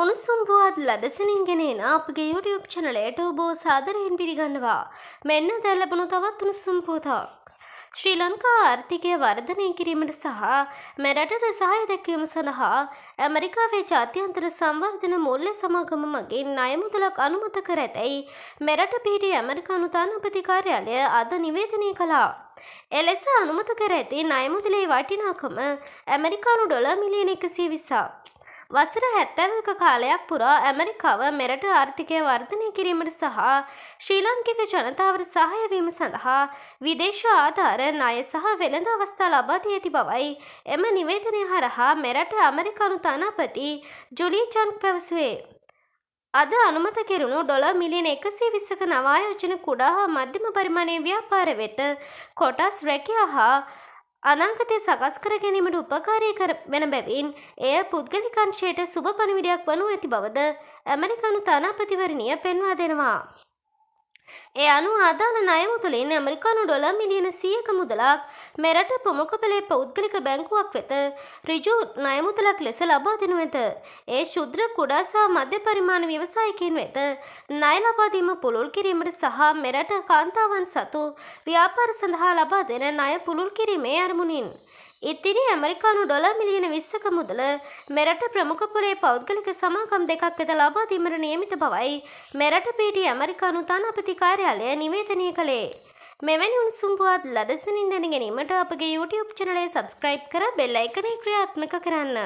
උණුසුම්බුවත් ලදසනින්ගෙනන අපගේ YouTube චනලයට ඔබෝ සාදරයෙන් පිළිගන්නවා මෙන්න දැල්ලබුණු තවත් උණුසුම්පුතක්. ශ්‍රී ලංකා ආර්ථිකය වර්ධනය කිරීමට සහ මෙරටට සහය දැක්වීම සඳහා ඇමරිකාවේ ජාත්‍යන්තර සංවර්ධන මුල්ල සමාගම මගින් නයමුදලක් අනුමත කර ඇතැයි මෙරට පිහිටි ඇමරිකානු තානපතිකාර්යාලය අද නිවේදනය කලා. එලෙස අනුමත කර ඇති නයමුදලේ වටිනාකම ඇමරිකානු ඩොලා මිලියන එකසේ විසා. වසර හැත්තැවක කාලයක් පුරා ඇමරිකාව මෙරට ආර්ථිකය වර්ධනය කිරීමට සහ ශ්‍රී ලංකික ජනතාවට සහයවීම සඳහා විදේශ ආධාර ණය සහ වෙළඳ අවස්ථා ලබා දී ඇති බවයි එම නිවේදනය හරහා මෙරට ඇමරිකනු තනපති ජුලී චන්ක් පැවසුවේ. අද අනුමත කෙරුණු ඩොල මිලියන එකසේ විස්සක නවායෝජන කුඩා හා මධ්‍යම පරිමාණය ව්‍යාපාර වෙත කොටස් රැකිය හා අනාගතය සකස් කර ගැනීමට උපකාරය වෙන බැවින් එය පුද්ගලිකංශයට සුභ පණවිඩයක් වනු ඇති බවද ඇමරිකානු තානාපතිවරණිය පෙන්වා දෙනවා. ඒ අනු ආධාන ණය මුදලින් ඇමරිකානු ඩොලර් මිලියන 100ක මුදලක් මෙරට ප්‍රමුඛ පෙළේ පෞද්ගලික බැංකුවක් වෙත ඍජු ණය මුදලක් ලෙස ලබා දෙනු ඇත. ඒ ශුද්‍ර කුඩා සහ මධ්‍ය පරිමාණ ව්‍යවසායකයන් වෙත ණය ලබා දීම පුළුල් කිරීමට සහ මෙරට කාන්තාවන් සතු ව්‍යාපාර සඳහා ලබා දෙන ණය පුළුල් කිරීමේ අරමුණින් ඉතිරි ඇමරිකානු ඩොල මිලියන විස්සක මුදල මෙරට ප්‍රමුඛ පොලේ පෞද්ගලික සමාකම් දෙකක් වෙත ලබා දීමට නියමිත බවයි මෙරට පීටි ඇමරිකානු තානාපති කාර්යාලය නිවේදනය කළේ. මෙවැනි උණුසුම් පුවත් ලදසනින් දැන ගැනීමට අපගේ YouTube චැනලය සබස්ක්‍රයිබ් කර බෙල් අයිකනේ ක්‍රියාත්මක කරන්න.